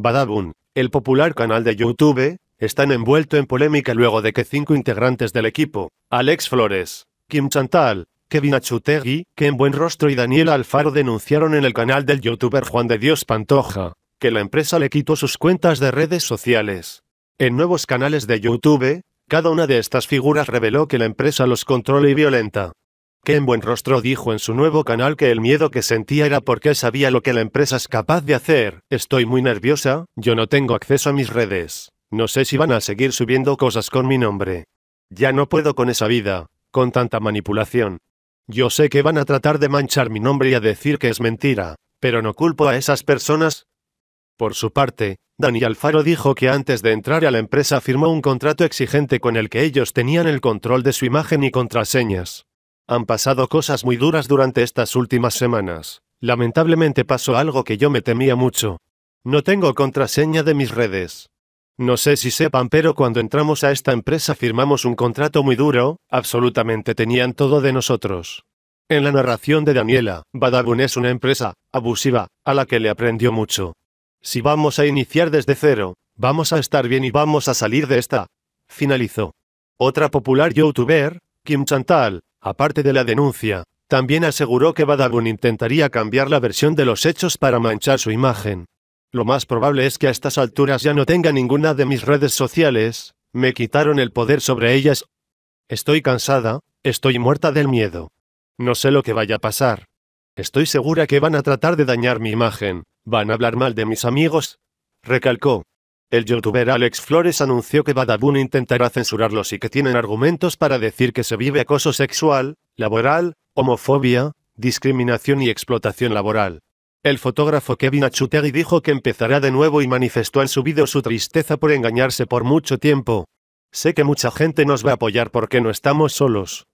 Badabun, el popular canal de YouTube, están envuelto en polémica luego de que cinco integrantes del equipo, Alex Flores, Kim Chantal, Kevin Achutegui, Ken Buenrostro y Daniel Alfaro denunciaron en el canal del youtuber Juan de Dios Pantoja, que la empresa le quitó sus cuentas de redes sociales. En nuevos canales de YouTube, cada una de estas figuras reveló que la empresa los controla y violenta buen rostro dijo en su nuevo canal que el miedo que sentía era porque sabía lo que la empresa es capaz de hacer. Estoy muy nerviosa, yo no tengo acceso a mis redes. No sé si van a seguir subiendo cosas con mi nombre. Ya no puedo con esa vida, con tanta manipulación. Yo sé que van a tratar de manchar mi nombre y a decir que es mentira, pero no culpo a esas personas. Por su parte, Daniel Faro dijo que antes de entrar a la empresa firmó un contrato exigente con el que ellos tenían el control de su imagen y contraseñas. Han pasado cosas muy duras durante estas últimas semanas. Lamentablemente pasó algo que yo me temía mucho. No tengo contraseña de mis redes. No sé si sepan, pero cuando entramos a esta empresa firmamos un contrato muy duro, absolutamente tenían todo de nosotros. En la narración de Daniela, Badabun es una empresa abusiva, a la que le aprendió mucho. Si vamos a iniciar desde cero, vamos a estar bien y vamos a salir de esta. Finalizó. Otra popular youtuber, Kim Chantal, Aparte de la denuncia, también aseguró que Badabun intentaría cambiar la versión de los hechos para manchar su imagen. Lo más probable es que a estas alturas ya no tenga ninguna de mis redes sociales, me quitaron el poder sobre ellas. Estoy cansada, estoy muerta del miedo. No sé lo que vaya a pasar. Estoy segura que van a tratar de dañar mi imagen, van a hablar mal de mis amigos. Recalcó. El youtuber Alex Flores anunció que Badabun intentará censurarlos y que tienen argumentos para decir que se vive acoso sexual, laboral, homofobia, discriminación y explotación laboral. El fotógrafo Kevin Achutegui dijo que empezará de nuevo y manifestó en su video su tristeza por engañarse por mucho tiempo. Sé que mucha gente nos va a apoyar porque no estamos solos.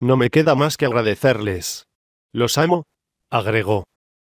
No me queda más que agradecerles. Los amo, agregó.